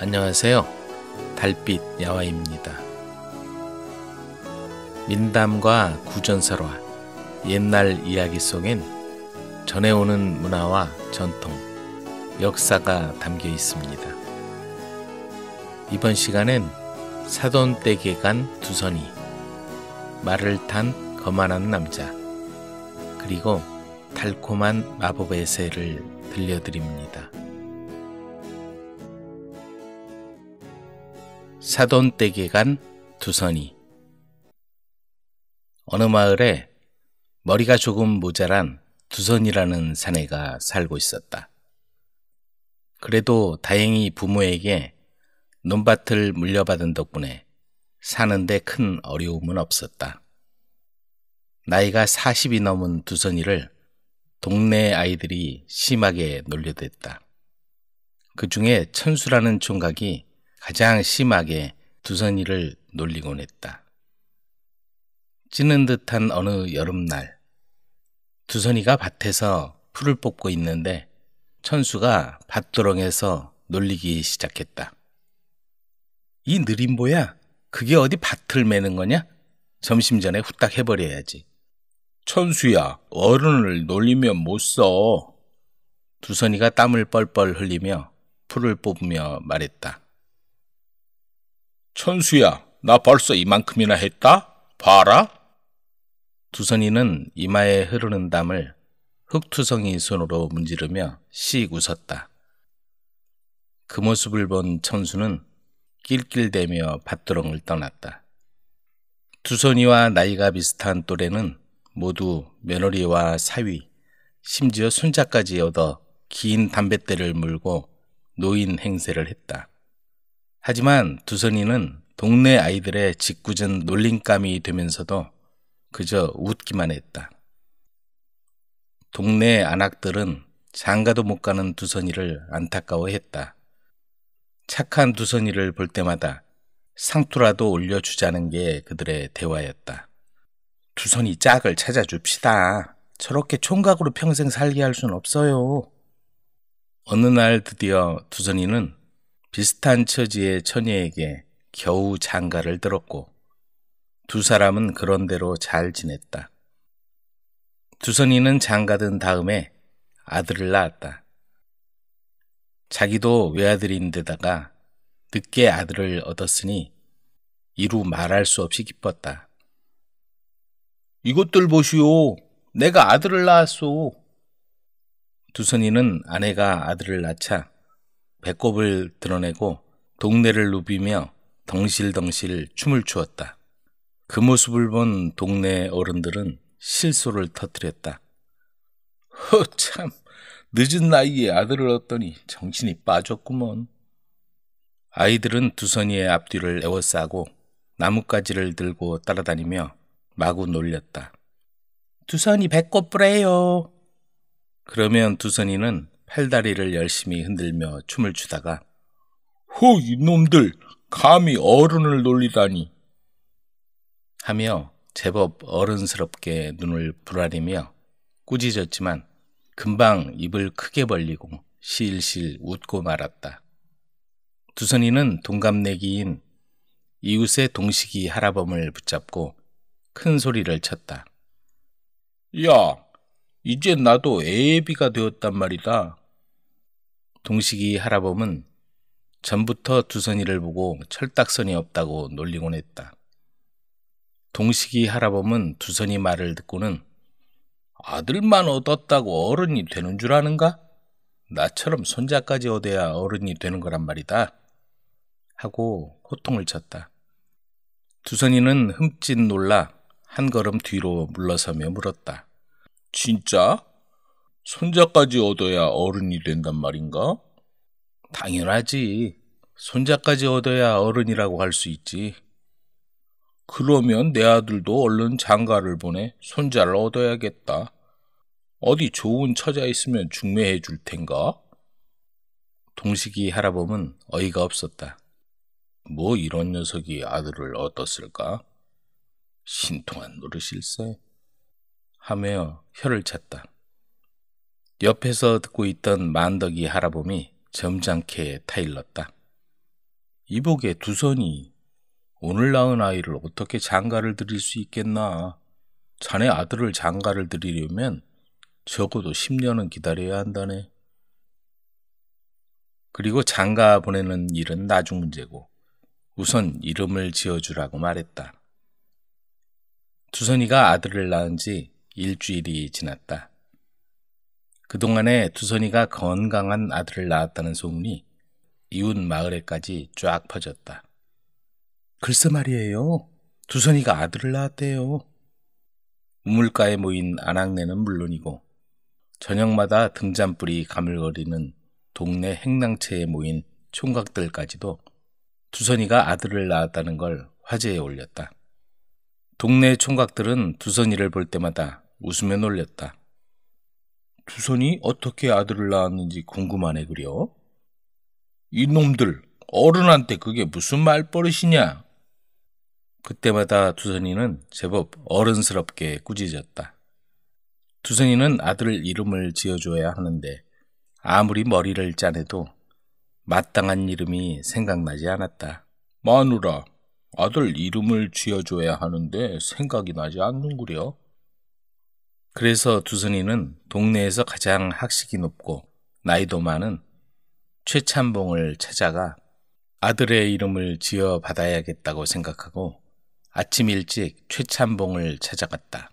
안녕하세요. 달빛 야화입니다. 민담과 구전설화, 옛날 이야기 속엔 전해오는 문화와 전통, 역사가 담겨 있습니다. 이번 시간엔 사돈댁에 간 두선이, 말을 탄 거만한 남자, 그리고 달콤한 마법의 새를 들려드립니다. 사돈댁에 간 두선이 어느 마을에 머리가 조금 모자란 두선이라는 사내가 살고 있었다. 그래도 다행히 부모에게 논밭을 물려받은 덕분에 사는데 큰 어려움은 없었다. 나이가 40이 넘은 두선이를 동네 아이들이 심하게 놀려댔다. 그 중에 천수라는 총각이 가장 심하게 두선이를 놀리곤 했다. 찌는 듯한 어느 여름날 두선이가 밭에서 풀을 뽑고 있는데 천수가 밭두렁에서 놀리기 시작했다. 이 느림보야 그게 어디 밭을 매는 거냐? 점심 전에 후딱 해버려야지. 천수야 어른을 놀리면 못 써. 두선이가 땀을 뻘뻘 흘리며 풀을 뽑으며 말했다. 천수야, 나 벌써 이만큼이나 했다? 봐라. 두선이는 이마에 흐르는 땀을 흙투성이 손으로 문지르며 씩 웃었다. 그 모습을 본 천수는 낄낄대며 밭두렁을 떠났다. 두선이와 나이가 비슷한 또래는 모두 며느리와 사위, 심지어 손자까지 얻어 긴 담뱃대를 물고 노인 행세를 했다. 하지만 두선이는 동네 아이들의 짓궂은 놀림감이 되면서도 그저 웃기만 했다. 동네 안악들은 장가도 못 가는 두선이를 안타까워했다. 착한 두선이를 볼 때마다 상투라도 올려주자는 게 그들의 대화였다. 두선이 짝을 찾아줍시다. 저렇게 총각으로 평생 살게 할 순 없어요. 어느 날 드디어 두선이는 비슷한 처지의 처녀에게 겨우 장가를 들었고 두 사람은 그런대로 잘 지냈다. 두선이는 장가든 다음에 아들을 낳았다. 자기도 외아들인데다가 늦게 아들을 얻었으니 이루 말할 수 없이 기뻤다. 이것들 보시오. 내가 아들을 낳았소. 두선이는 아내가 아들을 낳자 배꼽을 드러내고 동네를 누비며 덩실덩실 춤을 추었다. 그 모습을 본 동네 어른들은 실소를 터뜨렸다. 허참 늦은 나이에 아들을 얻더니 정신이 빠졌구먼. 아이들은 두선이의 앞뒤를 에워싸고 나뭇가지를 들고 따라다니며 마구 놀렸다. 두선이 배꼽 부래요. 그러면 두선이는 팔다리를 열심히 흔들며 춤을 추다가 호 이놈들 감히 어른을 놀리다니 하며 제법 어른스럽게 눈을 부라리며 꾸짖었지만 금방 입을 크게 벌리고 실실 웃고 말았다. 두선이는 동갑내기인 이웃의 동식이 할아범을 붙잡고 큰 소리를 쳤다. 야, 이제 나도 애비가 되었단 말이다. 동식이 하라범은 전부터 두선이를 보고 철딱선이 없다고 놀리곤 했다. 동식이 하라범은 두선이 말을 듣고는 아들만 얻었다고 어른이 되는 줄 아는가? 나처럼 손자까지 얻어야 어른이 되는 거란 말이다. 하고 호통을 쳤다. 두선이는 흠칫 놀라 한 걸음 뒤로 물러서며 물었다. 진짜? 손자까지 얻어야 어른이 된단 말인가? 당연하지. 손자까지 얻어야 어른이라고 할 수 있지. 그러면 내 아들도 얼른 장가를 보내 손자를 얻어야겠다. 어디 좋은 처자 있으면 중매해 줄 텐가? 동식이 할아범은 어이가 없었다. 뭐 이런 녀석이 아들을 얻었을까? 신통한 노릇일세. 하며 혀를 찼다. 옆에서 듣고 있던 만덕이 할아범이 점잖게 타일렀다. 이복에두 손이 오늘 낳은 아이를 어떻게 장가를 드릴 수 있겠나. 자네 아들을 장가를 드리려면 적어도 10년은 기다려야 한다네. 그리고 장가 보내는 일은 나중 문제고 우선 이름을 지어주라고 말했다. 두선이가 아들을 낳은 지 일주일이 지났다. 그동안에 두선이가 건강한 아들을 낳았다는 소문이 이웃 마을에까지 쫙 퍼졌다. 글쎄 말이에요. 두선이가 아들을 낳았대요. 우물가에 모인 아낙네는 물론이고 저녁마다 등잔불이 가물거리는 동네 행랑채에 모인 총각들까지도 두선이가 아들을 낳았다는 걸 화제에 올렸다. 동네 총각들은 두선이를 볼 때마다 웃으며 놀렸다. 두손이 어떻게 아들을 낳았는지 궁금하네 그려. 이놈들 어른한테 그게 무슨 말버릇이냐. 그때마다 두선이는 제법 어른스럽게 꾸짖었다. 두선이는 아들 이름을 지어줘야 하는데 아무리 머리를 짜내도 마땅한 이름이 생각나지 않았다. 마누라, 아들 이름을 지어줘야 하는데 생각이 나지 않는구려. 그래서 두선이는 동네에서 가장 학식이 높고 나이도 많은 최찬봉을 찾아가 아들의 이름을 지어 받아야겠다고 생각하고 아침 일찍 최찬봉을 찾아갔다.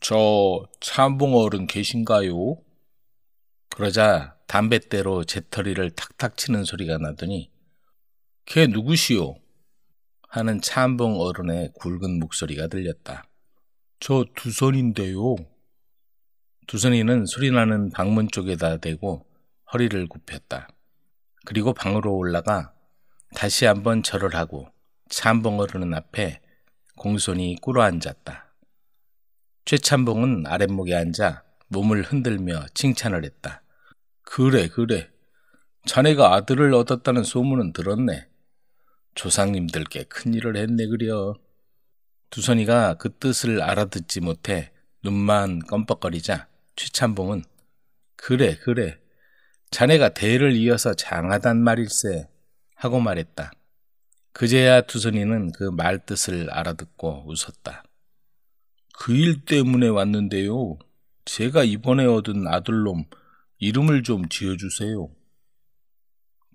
저 찬봉 어른 계신가요? 그러자 담뱃대로 재터리를 탁탁 치는 소리가 나더니 걔 누구시오? 하는 찬봉 어른의 굵은 목소리가 들렸다. 저 두선인데요. 두선이는 소리나는 방문 쪽에다 대고 허리를 굽혔다. 그리고 방으로 올라가 다시 한번 절을 하고 찬봉어르는 앞에 공손히 꿇어 앉았다. 최찬봉은 아랫목에 앉아 몸을 흔들며 칭찬을 했다. 그래, 그래. 자네가 아들을 얻었다는 소문은 들었네. 조상님들께 큰일을 했네 그려. 두선이가 그 뜻을 알아듣지 못해 눈만 껌뻑거리자 최찬봉은 그래 그래 자네가 대를 이어서 장하단 말일세 하고 말했다. 그제야 두선이는 그 말뜻을 알아듣고 웃었다. 그 일 때문에 왔는데요. 제가 이번에 얻은 아들놈 이름을 좀 지어주세요.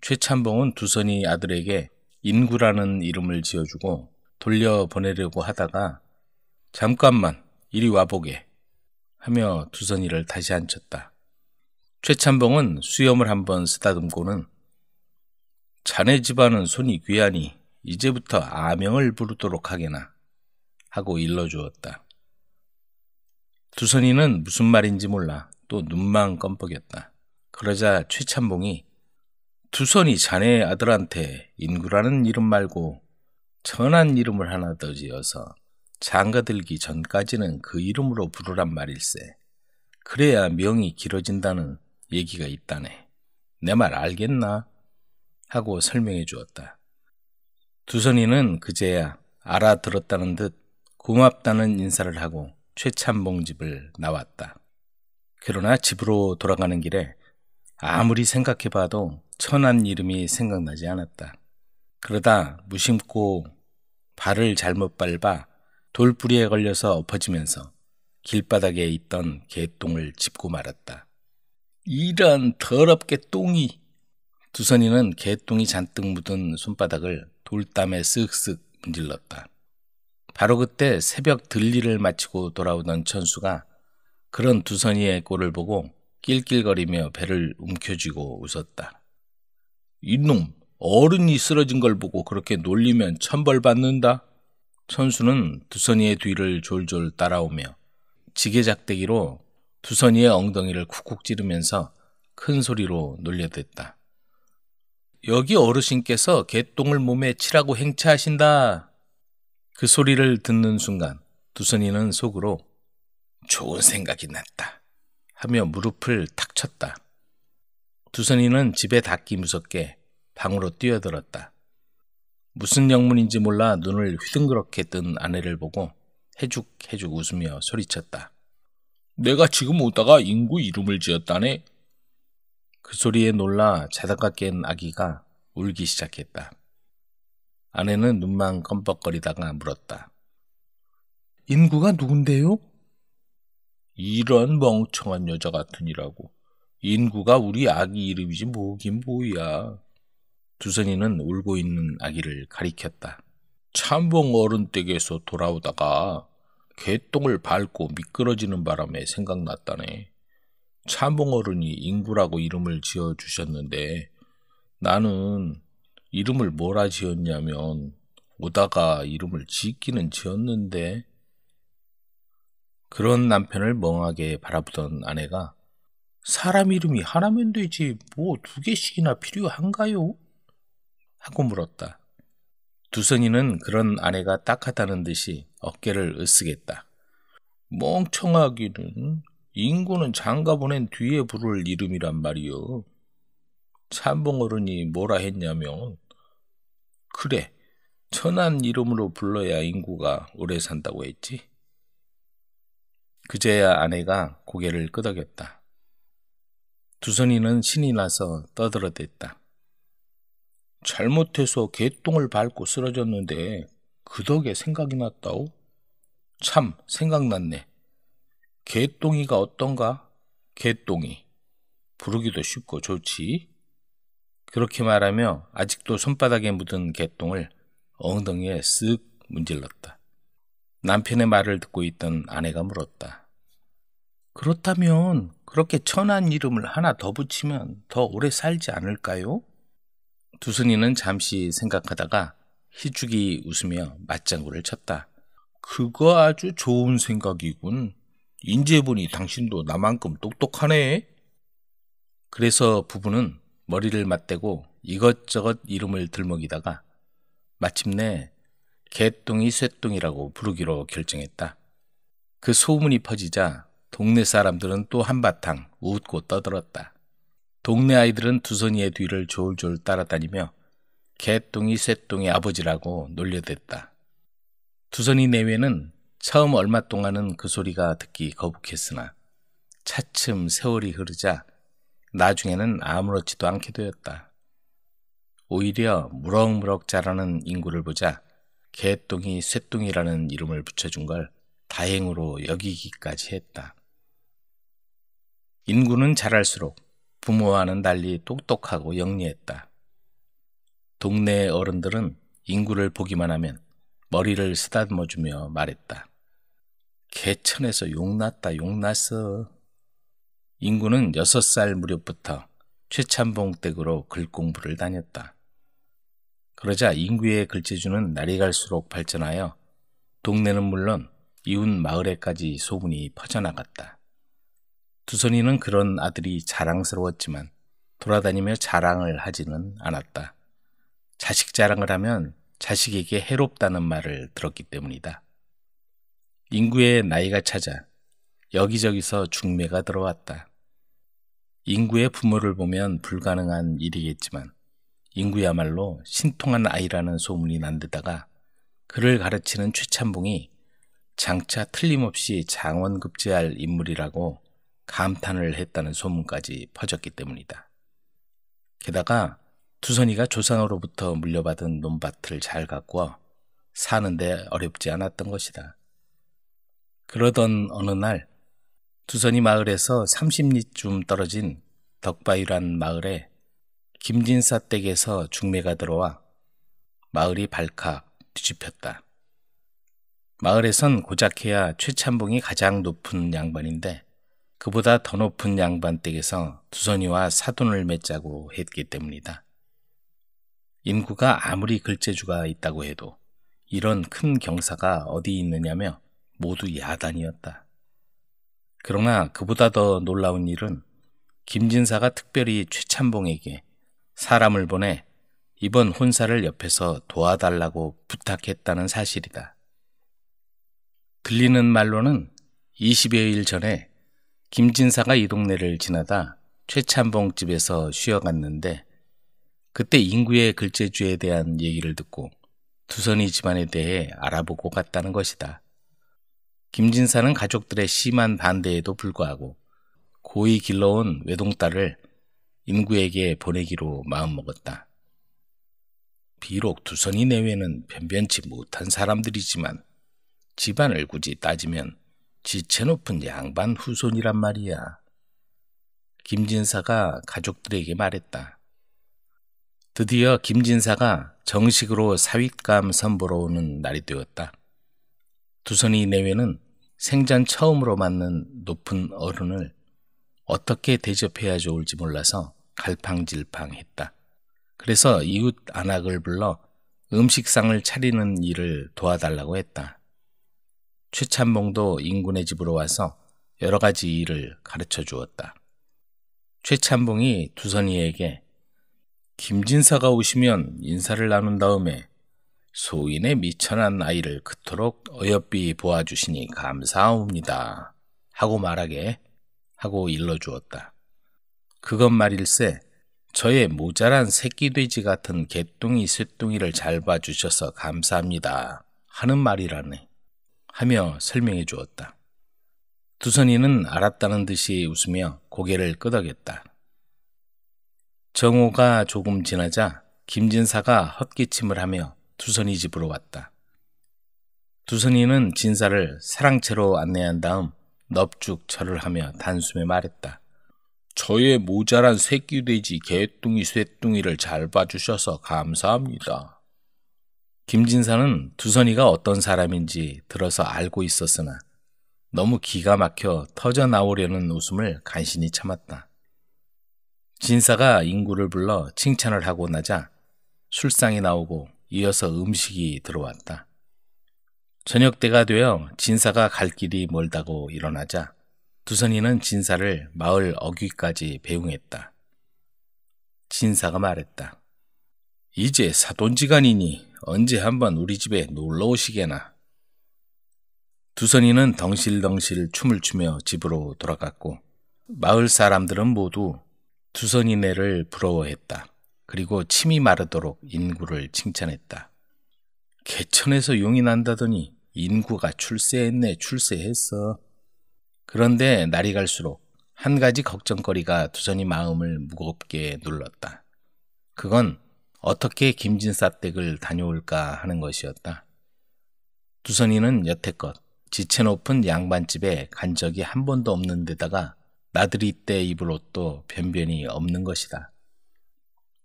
최찬봉은 두선이 아들에게 인구라는 이름을 지어주고 돌려보내려고 하다가 잠깐만 이리 와보게 하며 두선이를 다시 앉혔다. 최찬봉은 수염을 한번 쓰다듬고는 자네 집안은 손이 귀하니 이제부터 아명을 부르도록 하게나 하고 일러주었다. 두선이는 무슨 말인지 몰라 또 눈만 껌뻑였다. 그러자 최찬봉이 두선이 자네 아들한테 인구라는 이름 말고 천한 이름을 하나 더 지어서 장가들기 전까지는 그 이름으로 부르란 말일세. 그래야 명이 길어진다는 얘기가 있다네. 내 말 알겠나? 하고 설명해 주었다. 두선이는 그제야 알아들었다는 듯 고맙다는 인사를 하고 최찬봉 집을 나왔다. 그러나 집으로 돌아가는 길에 아무리 생각해봐도 천한 이름이 생각나지 않았다. 그러다 무심코 발을 잘못 밟아 돌뿌리에 걸려서 엎어지면서 길바닥에 있던 개똥을 짚고 말았다. 이런 더럽게 똥이! 두선이는 개똥이 잔뜩 묻은 손바닥을 돌담에 쓱쓱 문질렀다. 바로 그때 새벽 들리를 마치고 돌아오던 천수가 그런 두선이의 꼴을 보고 낄낄거리며 배를 움켜쥐고 웃었다. 이놈, 어른이 쓰러진 걸 보고 그렇게 놀리면 천벌 받는다. 천수는 두선이의 뒤를 졸졸 따라오며 지게작대기로 두선이의 엉덩이를 쿡쿡 찌르면서 큰 소리로 놀려댔다. 여기 어르신께서 개똥을 몸에 치라고 행차하신다. 그 소리를 듣는 순간 두선이는 속으로 좋은 생각이 났다 하며 무릎을 탁 쳤다. 두선이는 집에 닿기 무섭게 방으로 뛰어들었다. 무슨 영문인지 몰라 눈을 휘둥그렇게 뜬 아내를 보고 해죽해죽 웃으며 소리쳤다. 내가 지금 오다가 인구 이름을 지었다네. 그 소리에 놀라 자다가 깬 아기가 울기 시작했다. 아내는 눈만 껌뻑거리다가 물었다. 인구가 누군데요? 이런 멍청한 여자 같으니라고. 인구가 우리 아기 이름이지 뭐긴 뭐야. 두선이는 울고 있는 아기를 가리켰다. 참봉 어른 댁에서 돌아오다가 개똥을 밟고 미끄러지는 바람에 생각났다네. 참봉 어른이 인구라고 이름을 지어 주셨는데 나는 이름을 뭐라 지었냐면 오다가 이름을 짓기는 지었는데 그런 남편을 멍하게 바라보던 아내가 사람 이름이 하나면 되지 뭐 두 개씩이나 필요한가요? 하고 물었다. 두선이는 그런 아내가 딱하다는 듯이 어깨를 으쓱했다. 멍청하기는 인구는 장가 보낸 뒤에 부를 이름이란 말이요. 참봉 어른이 뭐라 했냐면 그래 천한 이름으로 불러야 인구가 오래 산다고 했지. 그제야 아내가 고개를 끄덕였다. 두선이는 신이 나서 떠들어댔다. 잘못해서 개똥을 밟고 쓰러졌는데 그 덕에 생각이 났다오? 참 생각났네. 개똥이가 어떤가? 개똥이. 부르기도 쉽고 좋지. 그렇게 말하며 아직도 손바닥에 묻은 개똥을 엉덩이에 쓱 문질렀다. 남편의 말을 듣고 있던 아내가 물었다. 그렇다면 그렇게 천한 이름을 하나 더 붙이면 더 오래 살지 않을까요? 두순이는 잠시 생각하다가 희죽이 웃으며 맞장구를 쳤다. 그거 아주 좋은 생각이군. 인제보니 당신도 나만큼 똑똑하네. 그래서 부부는 머리를 맞대고 이것저것 이름을 들먹이다가 마침내 개똥이 쇠똥이라고 부르기로 결정했다. 그 소문이 퍼지자 동네 사람들은 또 한바탕 웃고 떠들었다. 동네 아이들은 두선이의 뒤를 졸졸 따라다니며 개똥이 쇳똥이 아버지라고 놀려댔다. 두선이 내외는 처음 얼마 동안은 그 소리가 듣기 거북했으나 차츰 세월이 흐르자 나중에는 아무렇지도 않게 되었다. 오히려 무럭무럭 자라는 인구를 보자 개똥이 쇳똥이라는 이름을 붙여준 걸 다행으로 여기기까지 했다. 인구는 자랄수록 부모와는 달리 똑똑하고 영리했다. 동네 어른들은 인구를 보기만 하면 머리를 쓰다듬어주며 말했다. 개천에서 용났다 용났어. 인구는 6살 무렵부터 최찬봉 댁으로 글공부를 다녔다. 그러자 인구의 글재주는 날이 갈수록 발전하여 동네는 물론 이웃 마을에까지 소문이 퍼져나갔다. 두선이는 그런 아들이 자랑스러웠지만 돌아다니며 자랑을 하지는 않았다. 자식 자랑을 하면 자식에게 해롭다는 말을 들었기 때문이다. 인구의 나이가 찾아 여기저기서 중매가 들어왔다. 인구의 부모를 보면 불가능한 일이겠지만 인구야말로 신통한 아이라는 소문이 난 데다가 그를 가르치는 최찬봉이 장차 틀림없이 장원급제할 인물이라고 감탄을 했다는 소문까지 퍼졌기 때문이다. 게다가 두선이가 조상으로부터 물려받은 논밭을 잘 가꾸어 사는데 어렵지 않았던 것이다. 그러던 어느 날 두선이 마을에서 30리쯤 떨어진 덕바위란 마을에 김진사 댁에서 중매가 들어와 마을이 발칵 뒤집혔다. 마을에선 고작해야 최찬봉이 가장 높은 양반인데 그보다 더 높은 양반댁에서 두선이와 사돈을 맺자고 했기 때문이다. 인구가 아무리 글재주가 있다고 해도 이런 큰 경사가 어디 있느냐며 모두 야단이었다. 그러나 그보다 더 놀라운 일은 김진사가 특별히 최찬봉에게 사람을 보내 이번 혼사를 옆에서 도와달라고 부탁했다는 사실이다. 들리는 말로는 20여일 전에 김진사가 이 동네를 지나다 최찬봉 집에서 쉬어갔는데 그때 인구의 글재주에 대한 얘기를 듣고 두선이 집안에 대해 알아보고 갔다는 것이다. 김진사는 가족들의 심한 반대에도 불구하고 고이 길러온 외동딸을 인구에게 보내기로 마음먹었다. 비록 두선이 내외는 변변치 못한 사람들이지만 집안을 굳이 따지면 지체 높은 양반 후손이란 말이야. 김진사가 가족들에게 말했다. 드디어 김진사가 정식으로 사윗감 선보러 오는 날이 되었다. 두선이 내외는 생전 처음으로 맞는 높은 어른을 어떻게 대접해야 좋을지 몰라서 갈팡질팡했다. 그래서 이웃 안악을 불러 음식상을 차리는 일을 도와달라고 했다. 최찬봉도 인군의 집으로 와서 여러 가지 일을 가르쳐 주었다. 최찬봉이 두선이에게 김진사가 오시면 인사를 나눈 다음에 소인의 미천한 아이를 그토록 어여삐 보아주시니 감사합니다. 하고 말하게 하고 일러주었다. 그것 말일세 저의 모자란 새끼돼지 같은 개똥이 쇳똥이를잘 봐주셔서 감사합니다. 하는 말이라네. 하며 설명해 주었다. 두선이는 알았다는 듯이 웃으며 고개를 끄덕였다. 정호가 조금 지나자 김진사가 헛기침을 하며 두선이 집으로 왔다. 두선이는 진사를 사랑채로 안내한 다음 넙죽 절을 하며 단숨에 말했다. 저의 모자란 새끼돼지 개뚱이 쇠뚱이를 잘 봐주셔서 감사합니다. 김진사는 두선이가 어떤 사람인지 들어서 알고 있었으나 너무 기가 막혀 터져 나오려는 웃음을 간신히 참았다. 진사가 인구를 불러 칭찬을 하고 나자 술상이 나오고 이어서 음식이 들어왔다. 저녁 때가 되어 진사가 갈 길이 멀다고 일어나자 두선이는 진사를 마을 어귀까지 배웅했다. 진사가 말했다. 이제 사돈지간이니 언제 한번 우리 집에 놀러 오시게나. 두선이는 덩실덩실 춤을 추며 집으로 돌아갔고 마을 사람들은 모두 두선이네를 부러워했다. 그리고 침이 마르도록 인구를 칭찬했다. 개천에서 용이 난다더니 인구가 출세했네 출세했어. 그런데 날이 갈수록 한 가지 걱정거리가 두선이 마음을 무겁게 눌렀다. 그건 어떻게 김진사댁을 다녀올까 하는 것이었다. 두선이는 여태껏 지체 높은 양반집에 간 적이 한 번도 없는 데다가 나들이 때 입을 옷도 변변히 없는 것이다.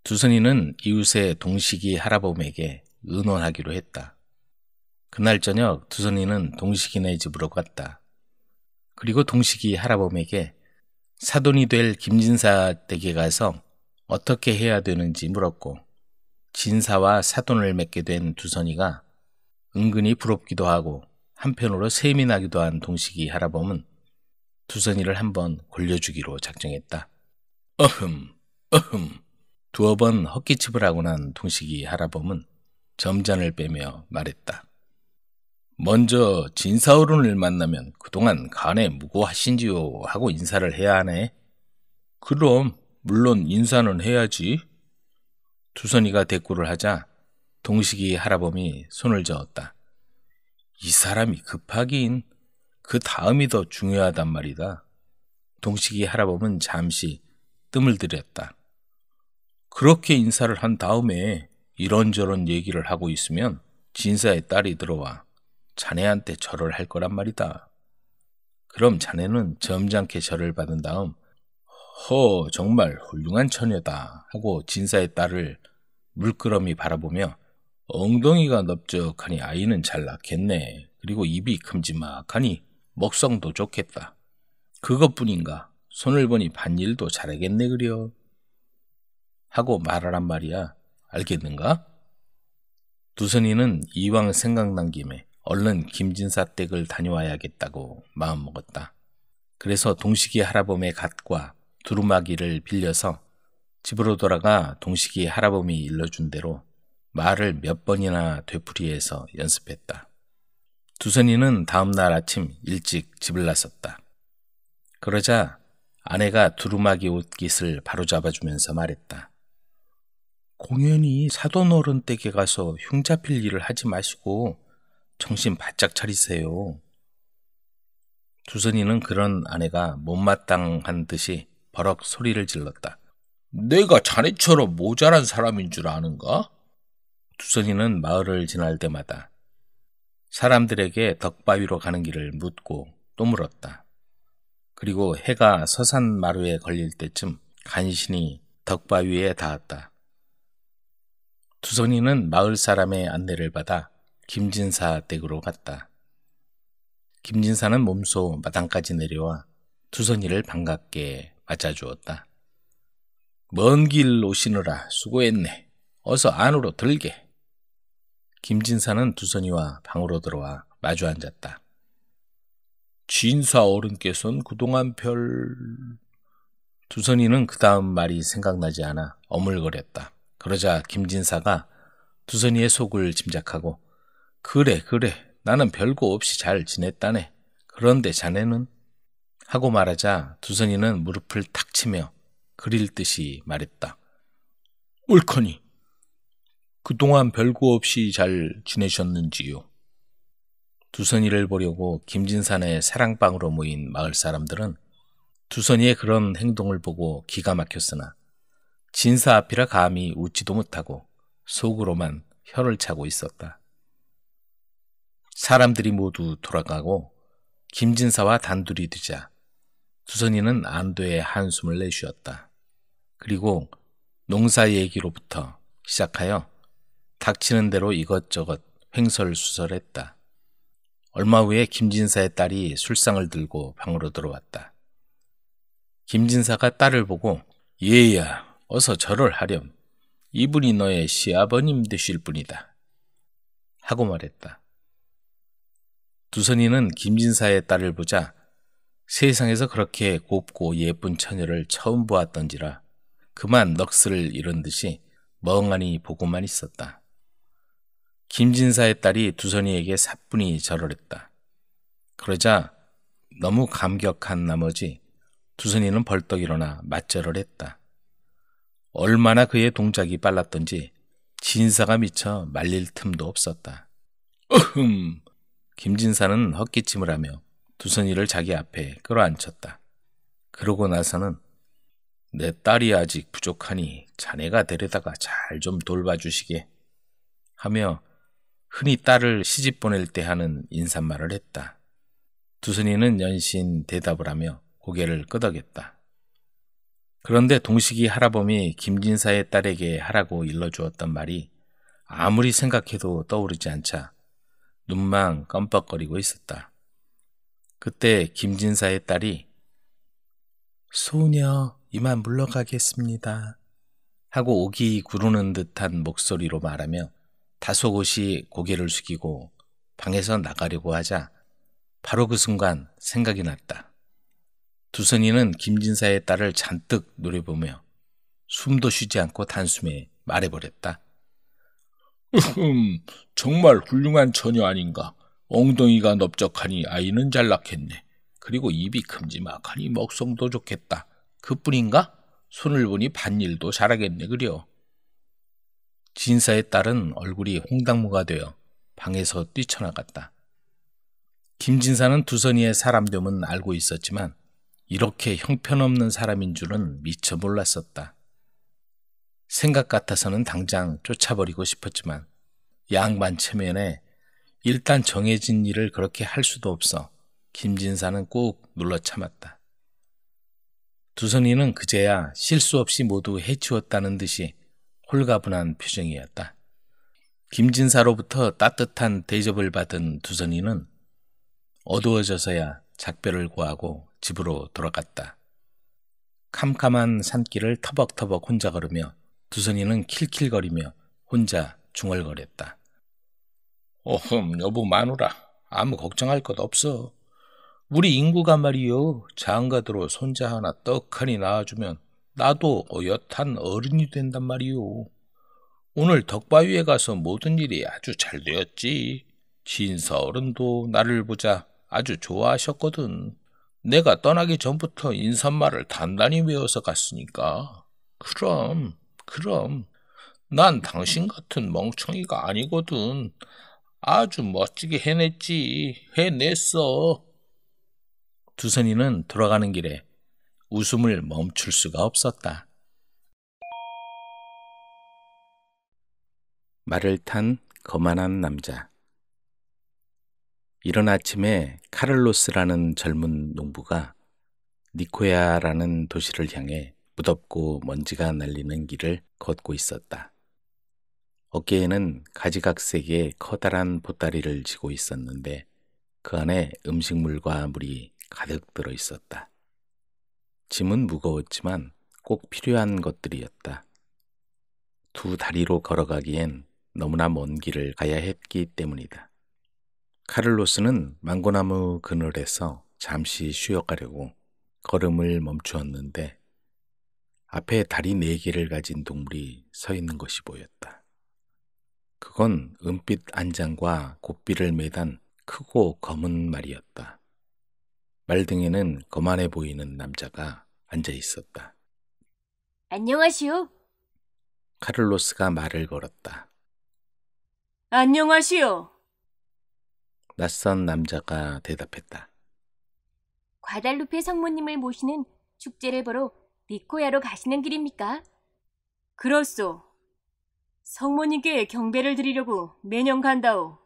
두선이는 이웃의 동식이 할아범에게 의논하기로 했다. 그날 저녁 두선이는 동식이네 집으로 갔다. 그리고 동식이 할아범에게 사돈이 될 김진사 댁에 가서 어떻게 해야 되는지 물었고 진사와 사돈을 맺게 된 두선이가 은근히 부럽기도 하고 한편으로 세이나기도한 동식이 하라범은 두선이를 한번 골려주기로 작정했다. 어흠, 어흠. 두어 번 헛기침을 하고 난 동식이 하라범은 점잔을 빼며 말했다. 먼저 진사어른을 만나면 그동안 간에 무고하신지요 하고 인사를 해야 하네. 그럼 물론 인사는 해야지. 두선이가 대꾸를 하자 동식이 할아범이 손을 저었다. 이 사람이 급하긴 그 다음이 더 중요하단 말이다. 동식이 할아범은 잠시 뜸을 들였다. 그렇게 인사를 한 다음에 이런저런 얘기를 하고 있으면 진사의 딸이 들어와 자네한테 절을 할 거란 말이다. 그럼 자네는 점잖게 절을 받은 다음 허, 정말 훌륭한 처녀다 하고 진사의 딸을 물끄러미 바라보며 엉덩이가 넓적하니 아이는 잘 낳겠네. 그리고 입이 큼지막하니 먹성도 좋겠다. 그것뿐인가 손을 보니 반일도 잘하겠네 그려. 하고 말하란 말이야. 알겠는가? 두선이는 이왕 생각난 김에 얼른 김진사 댁을 다녀와야겠다고 마음먹었다. 그래서 동식이 할아범의 갓과 두루마기를 빌려서 집으로 돌아가 동식이 할아범이 일러준 대로 말을 몇 번이나 되풀이해서 연습했다. 두선이는 다음날 아침 일찍 집을 나섰다. 그러자 아내가 두루마기 옷깃을 바로잡아주면서 말했다. 공연히 사돈어른 댁에 가서 흉잡힐 일을 하지 마시고 정신 바짝 차리세요. 두선이는 그런 아내가 못마땅한 듯이 버럭 소리를 질렀다. 내가 자네처럼 모자란 사람인 줄 아는가? 두선이는 마을을 지날 때마다 사람들에게 덕바위로 가는 길을 묻고 또 물었다. 그리고 해가 서산 마루에 걸릴 때쯤 간신히 덕바위에 닿았다. 두선이는 마을 사람의 안내를 받아 김진사 댁으로 갔다. 김진사는 몸소 마당까지 내려와 두선이를 반갑게 맞아주었다. 먼 길 오시느라 수고했네. 어서 안으로 들게. 김진사는 두선이와 방으로 들어와 마주 앉았다. 진사 어른께서는 그동안 별... 두선이는 그 다음 말이 생각나지 않아 어물거렸다. 그러자 김진사가 두선이의 속을 짐작하고 그래 그래 나는 별거 없이 잘 지냈다네. 그런데 자네는 하고 말하자 두선이는 무릎을 탁 치며 그릴 듯이 말했다. 옳커니 그동안 별거 없이 잘 지내셨는지요. 두선이를 보려고 김진산의 사랑방으로 모인 마을 사람들은 두선이의 그런 행동을 보고 기가 막혔으나 진사 앞이라 감히 웃지도 못하고 속으로만 혀를 차고 있었다. 사람들이 모두 돌아가고 김진사와 단둘이 되자 두선이는 안도의 한숨을 내쉬었다. 그리고 농사 얘기로부터 시작하여 닥치는 대로 이것저것 횡설수설했다. 얼마 후에 김진사의 딸이 술상을 들고 방으로 들어왔다. 김진사가 딸을 보고 예야 어서 절을 하렴. 이분이 너의 시아버님 되실 분이다. 하고 말했다. 두선이는 김진사의 딸을 보자 세상에서 그렇게 곱고 예쁜 처녀를 처음 보았던지라 그만 넋을 잃은 듯이 멍하니 보고만 있었다. 김진사의 딸이 두선이에게 사뿐히 절을 했다. 그러자 너무 감격한 나머지 두선이는 벌떡 일어나 맞절을 했다. 얼마나 그의 동작이 빨랐던지 진사가 미쳐 말릴 틈도 없었다. 어흠! 김진사는 헛기침을 하며 두선이를 자기 앞에 끌어안쳤다. 그러고 나서는 내 딸이 아직 부족하니 자네가 데려다가 잘 좀 돌봐주시게 하며 흔히 딸을 시집 보낼 때 하는 인사말을 했다. 두순이는 연신 대답을 하며 고개를 끄덕였다. 그런데 동식이 하라범이 김진사의 딸에게 하라고 일러주었던 말이 아무리 생각해도 떠오르지 않자 눈만 깜빡거리고 있었다. 그때 김진사의 딸이 소녀 이만 물러가겠습니다 하고 오기 구르는 듯한 목소리로 말하며 다소곳이 고개를 숙이고 방에서 나가려고 하자 바로 그 순간 생각이 났다. 두선이는 김진사의 딸을 잔뜩 노려보며 숨도 쉬지 않고 단숨에 말해버렸다. 으흠, 정말 훌륭한 처녀 아닌가. 엉덩이가 넓적하니 아이는 잘 낳겠네. 그리고 입이 큼지막하니 먹성도 좋겠다. 그뿐인가? 손을 보니 반일도 잘하겠네 그려. 진사의 딸은 얼굴이 홍당무가 되어 방에서 뛰쳐나갔다. 김진사는 두선이의 사람됨은 알고 있었지만 이렇게 형편없는 사람인 줄은 미처 몰랐었다. 생각 같아서는 당장 쫓아버리고 싶었지만 양반 체면에 일단 정해진 일을 그렇게 할 수도 없어. 김진사는 꾹 눌러 참았다. 두선이는 그제야 실수 없이 모두 해치웠다는 듯이 홀가분한 표정이었다. 김진사로부터 따뜻한 대접을 받은 두선이는 어두워져서야 작별을 구하고 집으로 돌아갔다. 캄캄한 산길을 터벅터벅 혼자 걸으며 두선이는 킬킬거리며 혼자 중얼거렸다. 어흠, 여보 마누라. 아무 걱정할 것 없어. 우리 인구가 말이요. 장가들어 손자 하나 떡하니 낳아주면 나도 어엿한 어른이 된단 말이요. 오늘 덕바위에 가서 모든 일이 아주 잘 되었지. 진서 어른도 나를 보자 아주 좋아하셨거든. 내가 떠나기 전부터 인사말을 단단히 외워서 갔으니까. 그럼, 그럼. 난 당신 같은 멍청이가 아니거든. 아주 멋지게 해냈지. 해냈어. 두선이는 돌아가는 길에 웃음을 멈출 수가 없었다. 말을 탄 거만한 남자. 이런 아침에 카를로스라는 젊은 농부가 니코야라는 도시를 향해 무덥고 먼지가 날리는 길을 걷고 있었다. 어깨에는 가지각색의 커다란 보따리를 지고 있었는데 그 안에 음식물과 물이 가득 들어 있었다. 짐은 무거웠지만 꼭 필요한 것들이었다. 두 다리로 걸어가기엔 너무나 먼 길을 가야 했기 때문이다. 카를로스는 망고나무 그늘에서 잠시 쉬어가려고 걸음을 멈추었는데 앞에 다리 네 개를 가진 동물이 서 있는 것이 보였다. 그건 은빛 안장과 곱비를 매단 크고 검은 말이었다. 말등에는 거만해 보이는 남자가 앉아 있었다. 안녕하시오. 카를로스가 말을 걸었다. 안녕하시오. 낯선 남자가 대답했다. 과달루페 성모님을 모시는 축제를 보러 니코야로 가시는 길입니까? 그렇소. 성모님께 경배를 드리려고 매년 간다오.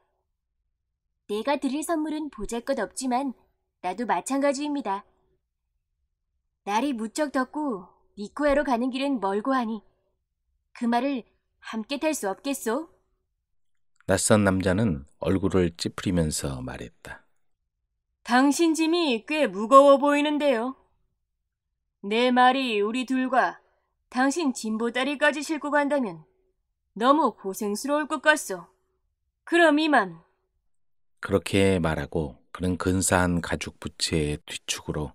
내가 드릴 선물은 보잘것 없지만 나도 마찬가지입니다. 날이 무척 덥고 니코야로 가는 길은 멀고 하니 그 말을 함께 탈 수 없겠소? 낯선 남자는 얼굴을 찌푸리면서 말했다. 당신 짐이 꽤 무거워 보이는데요. 내 말이 우리 둘과 당신 짐보다리까지 싣고 간다면 너무 고생스러울 것 같소. 그럼 이만. 그렇게 말하고 그는 근사한 가죽 부츠의 뒤축으로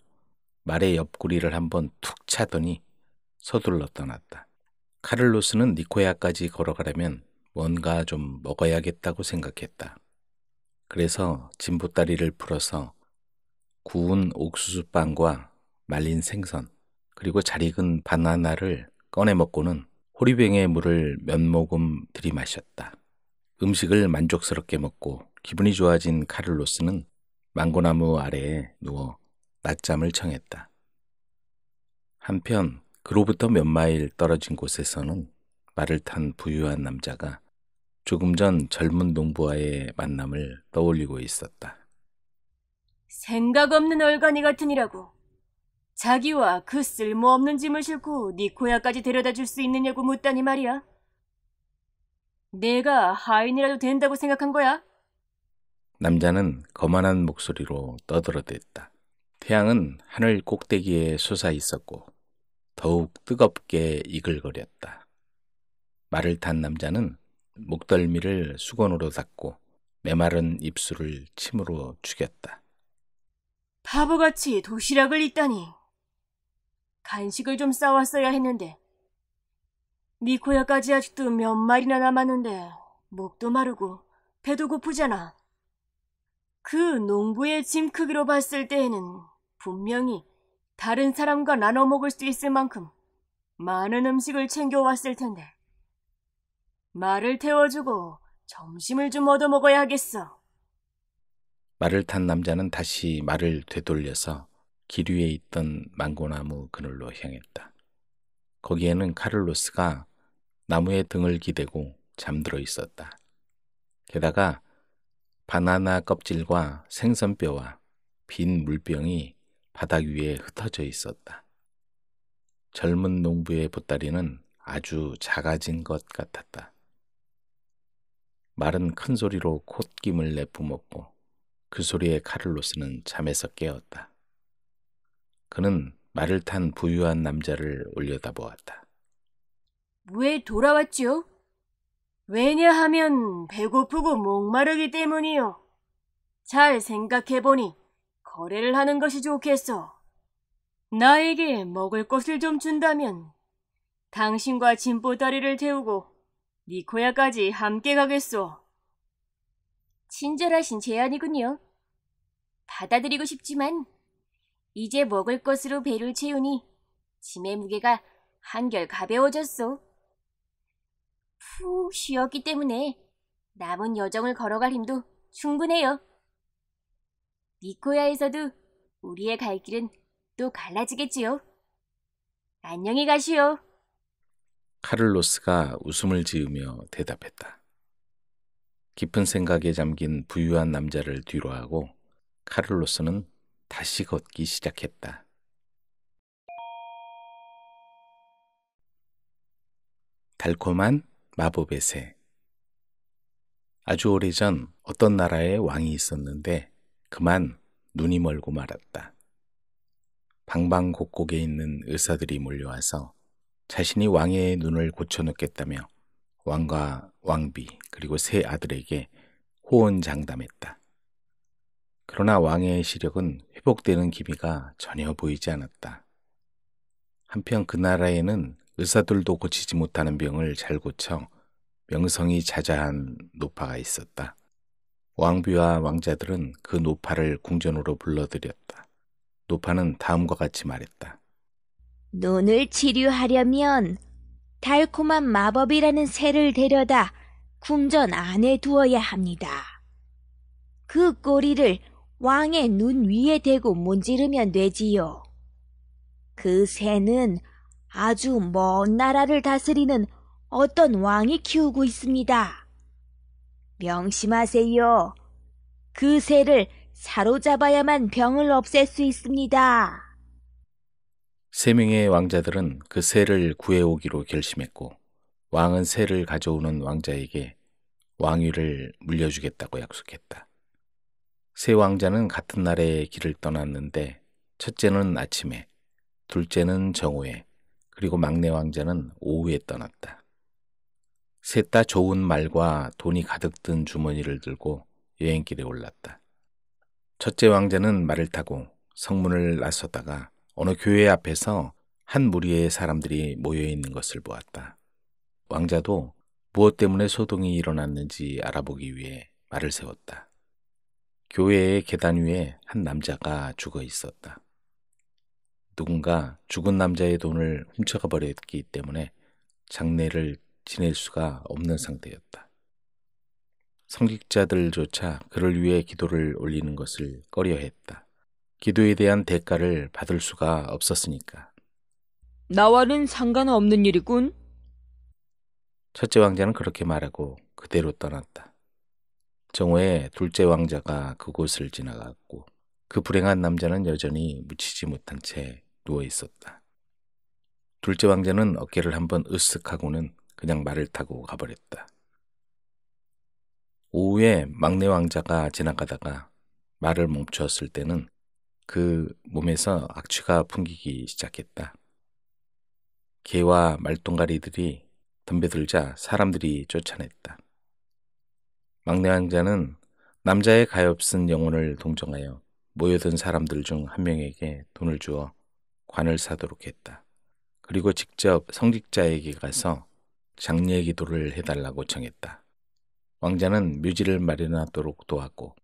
말의 옆구리를 한번 툭 차더니 서둘러 떠났다. 카를로스는 니코야까지 걸어가려면 뭔가 좀 먹어야겠다고 생각했다. 그래서 진보다리를 풀어서 구운 옥수수빵과 말린 생선 그리고 잘 익은 바나나를 꺼내 먹고는 호리병에 물을 몇 모금 들이마셨다. 음식을 만족스럽게 먹고 기분이 좋아진 카를로스는 망고나무 아래에 누워 낮잠을 청했다. 한편 그로부터 몇 마일 떨어진 곳에서는 말을 탄 부유한 남자가 조금 전 젊은 농부와의 만남을 떠올리고 있었다. 생각 없는 얼간이 같으니라고 자기와 그 쓸모없는 짐을 싣고 니코야까지 네 데려다 줄 수 있느냐고 묻다니 말이야. 내가 하인이라도 된다고 생각한 거야? 남자는 거만한 목소리로 떠들어댔다. 태양은 하늘 꼭대기에 솟아 있었고 더욱 뜨겁게 이글거렸다. 말을 탄 남자는 목덜미를 수건으로 닦고 메마른 입술을 침으로 죽였다. 바보같이 도시락을 잇다니 간식을 좀 싸왔어야 했는데. 니코야까지 네 아직도 몇 마리나 남았는데 목도 마르고 배도 고프잖아. 그 농부의 짐 크기로 봤을 때에는 분명히 다른 사람과 나눠 먹을 수 있을 만큼 많은 음식을 챙겨왔을 텐데. 말을 태워주고 점심을 좀 얻어먹어야 하겠어. 말을 탄 남자는 다시 말을 되돌려서 길 위에 있던 망고나무 그늘로 향했다. 거기에는 카를로스가 나무에 등을 기대고 잠들어 있었다. 게다가 바나나 껍질과 생선뼈와 빈 물병이 바닥 위에 흩어져 있었다. 젊은 농부의 보따리는 아주 작아진 것 같았다. 말은 큰 소리로 콧김을 내뿜었고 그 소리에 카를로스는 잠에서 깨었다. 그는 말을 탄 부유한 남자를 올려다보았다. 왜 돌아왔지요? 왜냐하면 배고프고 목마르기 때문이요. 잘 생각해보니 거래를 하는 것이 좋겠어. 나에게 먹을 것을 좀 준다면 당신과 진보다리를 태우고 니코야까지 함께 가겠소. 친절하신 제안이군요. 받아들이고 싶지만 이제 먹을 것으로 배를 채우니 짐의 무게가 한결 가벼워졌소. 푹 쉬었기 때문에 남은 여정을 걸어갈 힘도 충분해요. 니코야에서도 우리의 갈 길은 또 갈라지겠지요. 안녕히 가시오. 카를로스가 웃음을 지으며 대답했다. 깊은 생각에 잠긴 부유한 남자를 뒤로하고 카를로스는 다시 걷기 시작했다. 달콤한 마법의 새. 아주 오래전 어떤 나라에 왕이 있었는데 그만 눈이 멀고 말았다. 방방곡곡에 있는 의사들이 몰려와서 자신이 왕의 눈을 고쳐놓겠다며 왕과 왕비 그리고 세 아들에게 호언장담했다. 그러나 왕의 시력은 회복되는 기미가 전혀 보이지 않았다. 한편 그 나라에는 의사들도 고치지 못하는 병을 잘 고쳐 명성이 자자한 노파가 있었다. 왕비와 왕자들은 그 노파를 궁전으로 불러들였다. 노파는 다음과 같이 말했다. 눈을 치료하려면 달콤한 마법이라는 새를 데려다 궁전 안에 두어야 합니다. 그 꼬리를 왕의 눈 위에 대고 문지르면 되지요. 그 새는 아주 먼 나라를 다스리는 어떤 왕이 키우고 있습니다. 명심하세요. 그 새를 사로잡아야만 병을 없앨 수 있습니다. 세 명의 왕자들은 그 새를 구해오기로 결심했고 왕은 새를 가져오는 왕자에게 왕위를 물려주겠다고 약속했다. 세 왕자는 같은 날에 길을 떠났는데 첫째는 아침에, 둘째는 정오에, 그리고 막내 왕자는 오후에 떠났다. 셋 다 좋은 말과 돈이 가득 든 주머니를 들고 여행길에 올랐다. 첫째 왕자는 말을 타고 성문을 나서다가 어느 교회 앞에서 한 무리의 사람들이 모여 있는 것을 보았다. 왕자도 무엇 때문에 소동이 일어났는지 알아보기 위해 말을 세웠다. 교회의 계단 위에 한 남자가 죽어 있었다. 누군가 죽은 남자의 돈을 훔쳐가 버렸기 때문에 장례를 지낼 수가 없는 상태였다. 성직자들조차 그를 위해 기도를 올리는 것을 꺼려 했다. 기도에 대한 대가를 받을 수가 없었으니까. 나와는 상관없는 일이군. 첫째 왕자는 그렇게 말하고 그대로 떠났다. 정오에 둘째 왕자가 그곳을 지나갔고 그 불행한 남자는 여전히 묻히지 못한 채 누워 있었다. 둘째 왕자는 어깨를 한번 으쓱하고는 그냥 말을 타고 가버렸다. 오후에 막내 왕자가 지나가다가 말을 멈추었을 때는 그 몸에서 악취가 풍기기 시작했다. 개와 말똥가리들이 덤벼들자 사람들이 쫓아냈다. 막내 왕자는 남자의 가엾은 영혼을 동정하여 모여든 사람들 중 한 명에게 돈을 주어 관을 사도록 했다. 그리고 직접 성직자에게 가서 장례 기도를 해달라고 청했다. 왕자는 묘지를 마련하도록 도왔고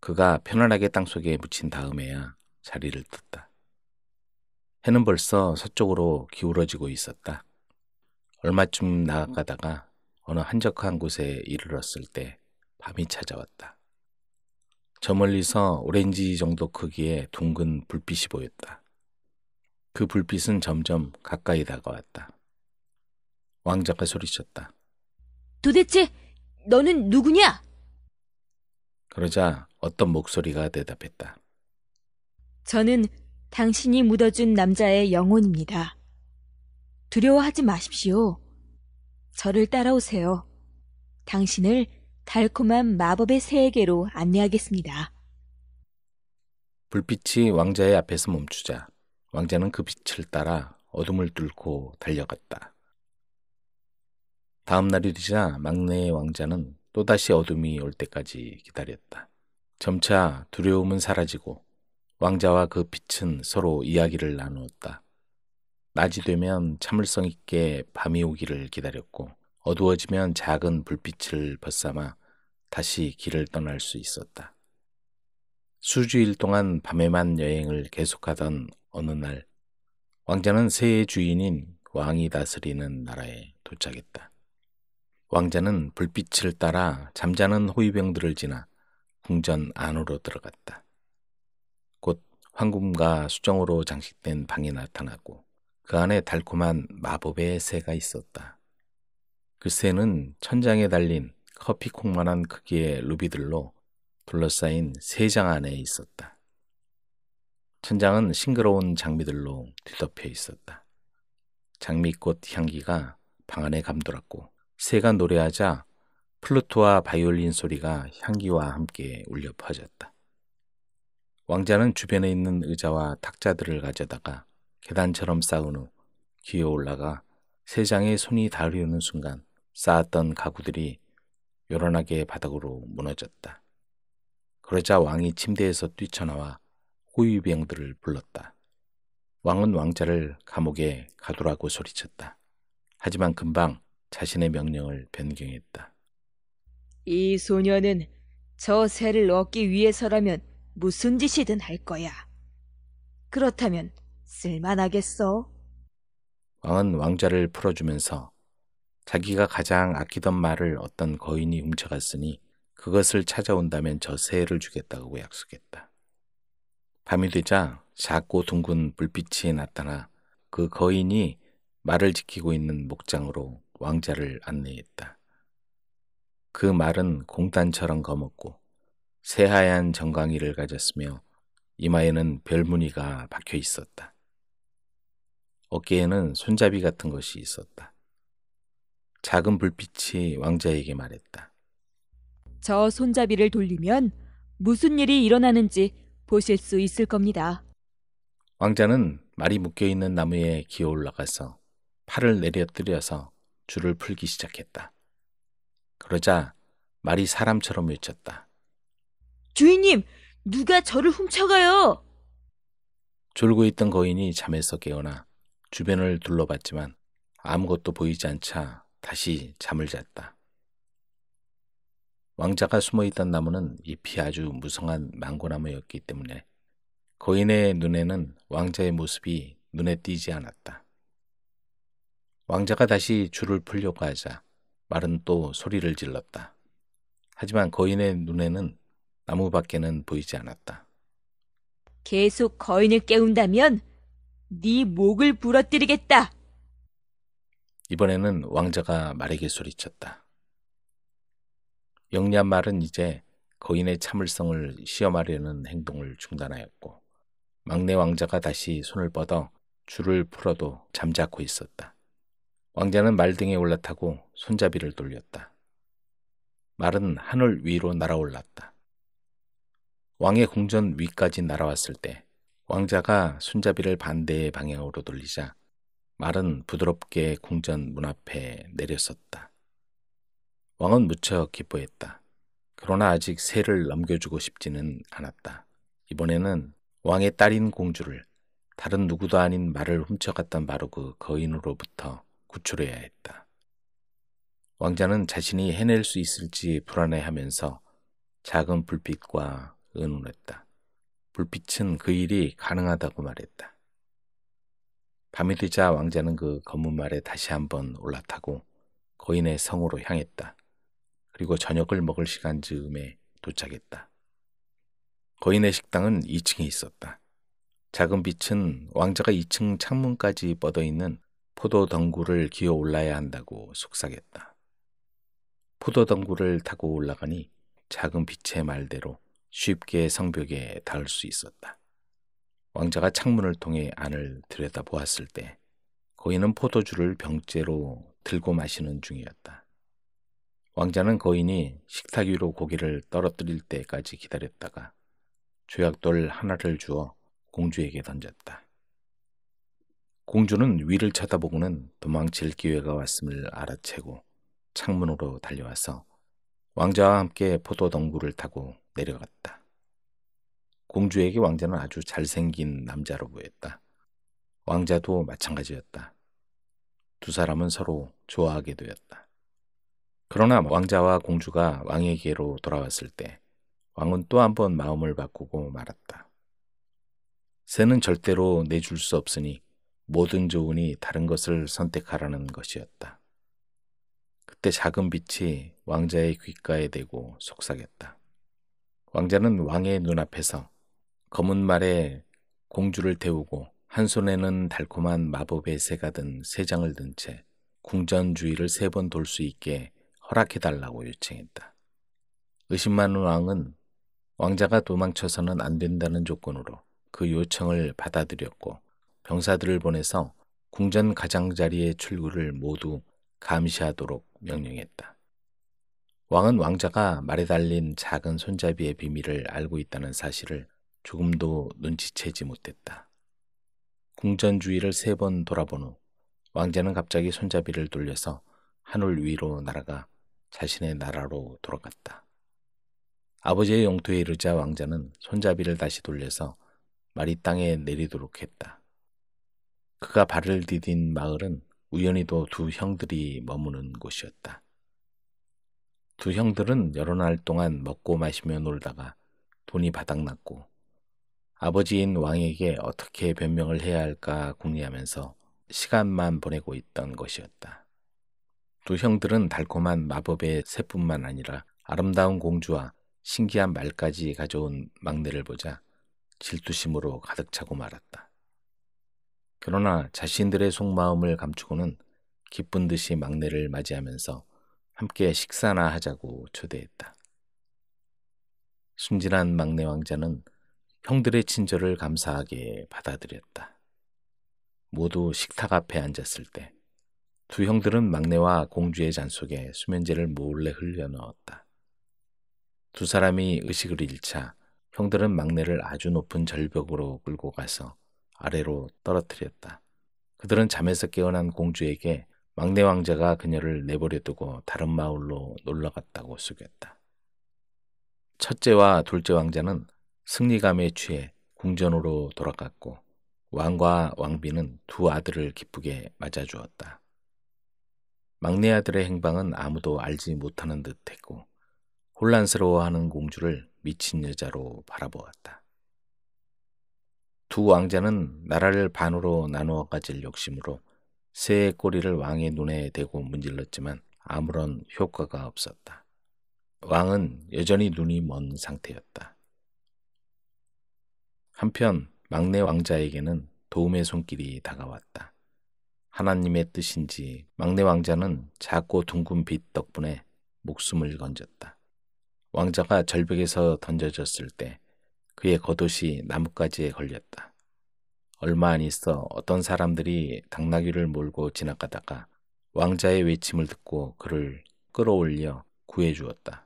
그가 편안하게 땅속에 묻힌 다음에야 자리를 떴다. 해는 벌써 서쪽으로 기울어지고 있었다. 얼마쯤 나아가다가 어느 한적한 곳에 이르렀을 때 밤이 찾아왔다. 저 멀리서 오렌지 정도 크기의 둥근 불빛이 보였다. 그 불빛은 점점 가까이 다가왔다. 왕자가 소리쳤다. 도대체 너는 누구냐? 그러자 어떤 목소리가 대답했다. 저는 당신이 묻어준 남자의 영혼입니다. 두려워하지 마십시오. 저를 따라오세요. 당신을 달콤한 마법의 새에게로 안내하겠습니다. 불빛이 왕자의 앞에서 멈추자 왕자는 그 빛을 따라 어둠을 뚫고 달려갔다. 다음 날이 되자 막내의 왕자는 또다시 어둠이 올 때까지 기다렸다. 점차 두려움은 사라지고 왕자와 그 빛은 서로 이야기를 나누었다. 낮이 되면 참을성 있게 밤이 오기를 기다렸고 어두워지면 작은 불빛을 벗삼아 다시 길을 떠날 수 있었다. 수주일 동안 밤에만 여행을 계속하던 어느 날 왕자는 새의 주인인 왕이 다스리는 나라에 도착했다. 왕자는 불빛을 따라 잠자는 호위병들을 지나 궁전 안으로 들어갔다. 곧 황금과 수정으로 장식된 방이 나타나고 그 안에 달콤한 마법의 새가 있었다. 그 새는 천장에 달린 커피콩만한 크기의 루비들로 둘러싸인 세장 안에 있었다. 천장은 싱그러운 장미들로 뒤덮여 있었다. 장미꽃 향기가 방 안에 감돌았고 새가 노래하자 플루트와 바이올린 소리가 향기와 함께 울려 퍼졌다. 왕자는 주변에 있는 의자와 탁자들을 가져다가 계단처럼 쌓은 후 기어 올라가 세장의 손이 닿으려는 순간 쌓았던 가구들이 요란하게 바닥으로 무너졌다. 그러자 왕이 침대에서 뛰쳐나와 호위병들을 불렀다. 왕은 왕자를 감옥에 가두라고 소리쳤다. 하지만 금방 자신의 명령을 변경했다. 이 소녀는 저 새를 얻기 위해서라면 무슨 짓이든 할 거야. 그렇다면 쓸만하겠어. 왕은 왕자를 풀어주면서 자기가 가장 아끼던 말을 어떤 거인이 훔쳐갔으니 그것을 찾아온다면 저 새를 해 주겠다고 약속했다. 밤이 되자 작고 둥근 불빛이 나타나 그 거인이 말을 지키고 있는 목장으로 왕자를 안내했다. 그 말은 공단처럼 검었고 새하얀 정강이를 가졌으며 이마에는 별 무늬가 박혀 있었다. 어깨에는 손잡이 같은 것이 있었다. 작은 불빛이 왕자에게 말했다. 저 손잡이를 돌리면 무슨 일이 일어나는지 보실 수 있을 겁니다. 왕자는 말이 묶여 있는 나무에 기어 올라가서 팔을 내려뜨려서 줄을 풀기 시작했다. 그러자 말이 사람처럼 외쳤다. 주인님, 누가 저를 훔쳐가요? 졸고 있던 거인이 잠에서 깨어나 주변을 둘러봤지만 아무것도 보이지 않자 다시 잠을 잤다. 왕자가 숨어 있던 나무는 잎이 아주 무성한 망고나무였기 때문에 거인의 눈에는 왕자의 모습이 눈에 띄지 않았다. 왕자가 다시 줄을 풀려고 하자 말은 또 소리를 질렀다. 하지만 거인의 눈에는 나무 밖에는 보이지 않았다. 계속 거인을 깨운다면 네 목을 부러뜨리겠다. 이번에는 왕자가 말에게 소리쳤다. 영리한 말은 이제 거인의 참을성을 시험하려는 행동을 중단하였고 막내 왕자가 다시 손을 뻗어 줄을 풀어도 잠자코 있었다. 왕자는 말등에 올라타고 손잡이를 돌렸다. 말은 하늘 위로 날아올랐다. 왕의 궁전 위까지 날아왔을 때 왕자가 손잡이를 반대의 방향으로 돌리자 말은 부드럽게 궁전 문 앞에 내렸었다. 왕은 무척 기뻐했다. 그러나 아직 새를 넘겨주고 싶지는 않았다. 이번에는 왕의 딸인 공주를 다른 누구도 아닌 말을 훔쳐갔던 마르그 거인으로부터 구출해야 했다. 왕자는 자신이 해낼 수 있을지 불안해하면서 작은 불빛과 의논했다. 불빛은 그 일이 가능하다고 말했다. 밤이 되자 왕자는 그 검은 말에 다시 한번 올라타고 거인의 성으로 향했다. 그리고 저녁을 먹을 시간 즈음에 도착했다. 거인의 식당은 2층에 있었다. 작은 빛은 왕자가 2층 창문까지 뻗어 있는 포도 덩굴을 기어 올라야 한다고 속삭였다. 포도 덩굴을 타고 올라가니 작은 빛의 말대로 쉽게 성벽에 닿을 수 있었다. 왕자가 창문을 통해 안을 들여다보았을 때 거인은 포도주를 병째로 들고 마시는 중이었다. 왕자는 거인이 식탁 위로 고기를 떨어뜨릴 때까지 기다렸다가 조약돌 하나를 주어 공주에게 던졌다. 공주는 위를 쳐다보고는 도망칠 기회가 왔음을 알아채고 창문으로 달려와서 왕자와 함께 포도덩굴을 타고 내려갔다. 공주에게 왕자는 아주 잘생긴 남자로 보였다. 왕자도 마찬가지였다. 두 사람은 서로 좋아하게 되었다. 그러나 왕자와 공주가 왕에게로 돌아왔을 때 왕은 또 한 번 마음을 바꾸고 말았다. 새는 절대로 내줄 수 없으니 모든 조언이 다른 것을 선택하라는 것이었다. 그때 작은 빛이 왕자의 귓가에 대고 속삭였다. 왕자는 왕의 눈앞에서 검은 말에 공주를 태우고 한 손에는 달콤한 마법의 새가 든 새장을 든 채 궁전 주위를 세 번 돌 수 있게 허락해달라고 요청했다. 의심 많은 왕은 왕자가 도망쳐서는 안 된다는 조건으로 그 요청을 받아들였고 병사들을 보내서 궁전 가장자리의 출구를 모두 감시하도록 명령했다. 왕은 왕자가 말에 달린 작은 손잡이의 비밀을 알고 있다는 사실을 조금도 눈치채지 못했다. 궁전 주위를 세 번 돌아본 후 왕자는 갑자기 손잡이를 돌려서 하늘 위로 날아가 자신의 나라로 돌아갔다. 아버지의 영토에 이르자 왕자는 손잡이를 다시 돌려서 말이 땅에 내리도록 했다. 그가 발을 디딘 마을은 우연히도 두 형들이 머무는 곳이었다. 두 형들은 여러 날 동안 먹고 마시며 놀다가 돈이 바닥났고 아버지인 왕에게 어떻게 변명을 해야 할까 궁리하면서 시간만 보내고 있던 것이었다. 두 형들은 달콤한 마법의 새뿐만 아니라 아름다운 공주와 신기한 말까지 가져온 막내를 보자 질투심으로 가득 차고 말았다. 그러나 자신들의 속마음을 감추고는 기쁜 듯이 막내를 맞이하면서 함께 식사나 하자고 초대했다. 순진한 막내 왕자는 형들의 친절을 감사하게 받아들였다. 모두 식탁 앞에 앉았을 때 두 형들은 막내와 공주의 잔 속에 수면제를 몰래 흘려넣었다. 두 사람이 의식을 잃자 형들은 막내를 아주 높은 절벽으로 끌고 가서 아래로 떨어뜨렸다. 그들은 잠에서 깨어난 공주에게 막내 왕자가 그녀를 내버려 두고 다른 마을로 놀러 갔다고 속였다. 첫째와 둘째 왕자는 승리감에 취해 궁전으로 돌아갔고 왕과 왕비는 두 아들을 기쁘게 맞아주었다. 막내 아들의 행방은 아무도 알지 못하는 듯 했고 혼란스러워하는 공주를 미친 여자로 바라보았다. 두 왕자는 나라를 반으로 나누어 가질 욕심으로 새의 꼬리를 왕의 눈에 대고 문질렀지만 아무런 효과가 없었다. 왕은 여전히 눈이 먼 상태였다. 한편 막내 왕자에게는 도움의 손길이 다가왔다. 하나님의 뜻인지 막내 왕자는 작고 둥근 빛 덕분에 목숨을 건졌다. 왕자가 절벽에서 던져졌을 때 그의 겉옷이 나뭇가지에 걸렸다. 얼마 안 있어 어떤 사람들이 당나귀를 몰고 지나가다가 왕자의 외침을 듣고 그를 끌어올려 구해 주었다.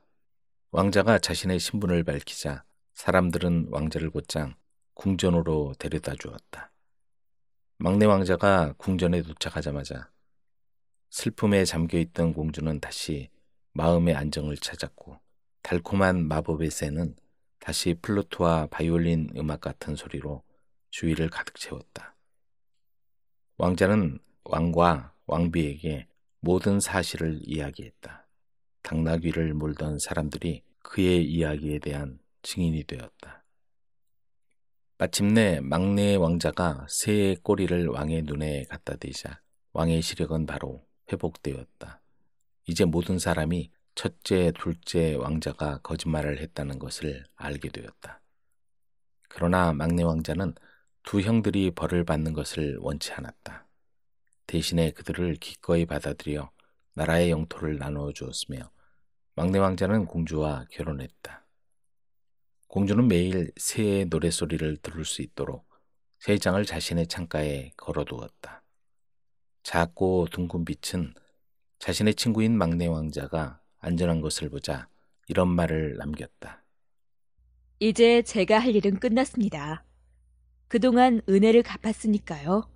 왕자가 자신의 신분을 밝히자 사람들은 왕자를 곧장 궁전으로 데려다 주었다. 막내 왕자가 궁전에 도착하자마자 슬픔에 잠겨 있던 공주는 다시 마음의 안정을 찾았고 달콤한 마법의 새는 다시 플루트와 바이올린 음악 같은 소리로 주위를 가득 채웠다. 왕자는 왕과 왕비에게 모든 사실을 이야기했다. 당나귀를 몰던 사람들이 그의 이야기에 대한 증인이 되었다. 마침내 막내 의 왕자가 새의 꼬리를 왕의 눈에 갖다 대자 왕의 시력은 바로 회복되었다. 이제 모든 사람이 첫째, 둘째 왕자가 거짓말을 했다는 것을 알게 되었다. 그러나 막내 왕자는 두 형들이 벌을 받는 것을 원치 않았다. 대신에 그들을 기꺼이 받아들여 나라의 영토를 나누어 주었으며 막내 왕자는 공주와 결혼했다. 공주는 매일 새의 노랫소리를 들을 수 있도록 새장을 자신의 창가에 걸어두었다. 작고 둥근 빛은 자신의 친구인 막내 왕자가 안전한 것을 보자 이런 말을 남겼다. 이제 제가 할 일은 끝났습니다. 그동안 은혜를 갚았으니까요.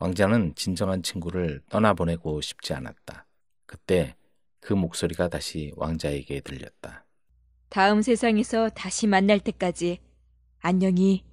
왕자는 진정한 친구를 떠나보내고 싶지 않았다. 그때 그 목소리가 다시 왕자에게 들렸다. 다음 세상에서 다시 만날 때까지 안녕히